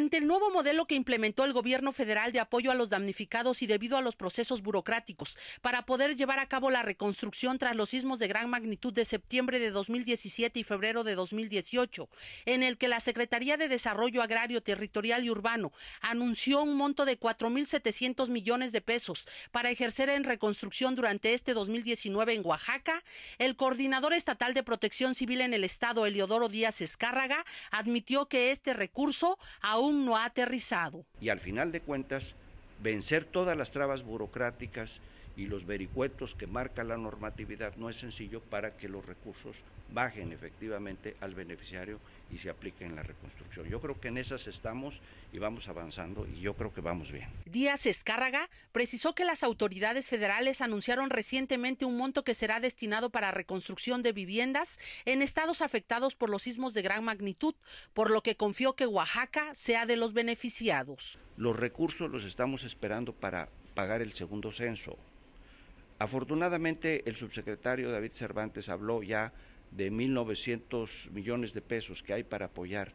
Ante el nuevo modelo que implementó el gobierno federal de apoyo a los damnificados y debido a los procesos burocráticos para poder llevar a cabo la reconstrucción tras los sismos de gran magnitud de septiembre de 2017 y febrero de 2018, en el que la Secretaría de Desarrollo Agrario, Territorial y Urbano anunció un monto de 4.700 millones de pesos para ejercer en reconstrucción durante este 2019 en Oaxaca, el coordinador estatal de protección civil en el estado, Eliodoro Díaz Escárraga, admitió que este recurso aún no ha aterrizado. Y al final de cuentas, vencer todas las trabas burocráticas y los vericuetos que marca la normatividad no es sencillo para que los recursos bajen efectivamente al beneficiario y se aplique en la reconstrucción. Yo creo que en esas estamos y vamos avanzando y yo creo que vamos bien. Díaz Escárraga precisó que las autoridades federales anunciaron recientemente un monto que será destinado para reconstrucción de viviendas en estados afectados por los sismos de gran magnitud, por lo que confió que Oaxaca sea de los beneficiados. Los recursos los estamos esperando para pagar el segundo censo. Afortunadamente, el subsecretario David Cervantes habló ya de 1.900 millones de pesos que hay para apoyar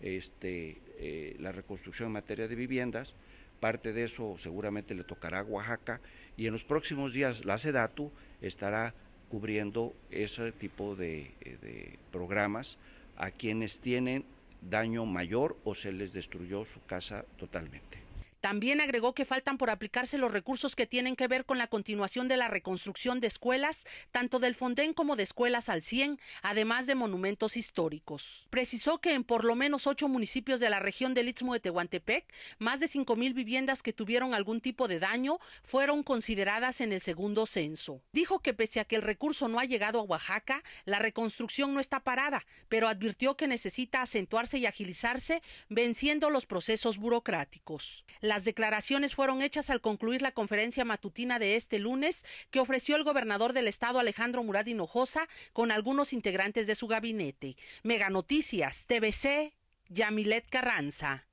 este, eh, la reconstrucción en materia de viviendas. Parte de eso seguramente le tocará a Oaxaca y en los próximos días la SEDATU estará cubriendo ese tipo de eh, programas a quienes tienen daño mayor o se les destruyó su casa totalmente. También agregó que faltan por aplicarse los recursos que tienen que ver con la continuación de la reconstrucción de escuelas, tanto del Fonden como de escuelas al 100, además de monumentos históricos. Precisó que en por lo menos ocho municipios de la región del Istmo de Tehuantepec, más de 5.000 viviendas que tuvieron algún tipo de daño fueron consideradas en el segundo censo. Dijo que pese a que el recurso no ha llegado a Oaxaca, la reconstrucción no está parada, pero advirtió que necesita acentuarse y agilizarse, venciendo los procesos burocráticos. Las declaraciones fueron hechas al concluir la conferencia matutina de este lunes que ofreció el gobernador del estado Alejandro Murad Hinojosa con algunos integrantes de su gabinete. Mega Noticias, TVC, Yamilet Carranza.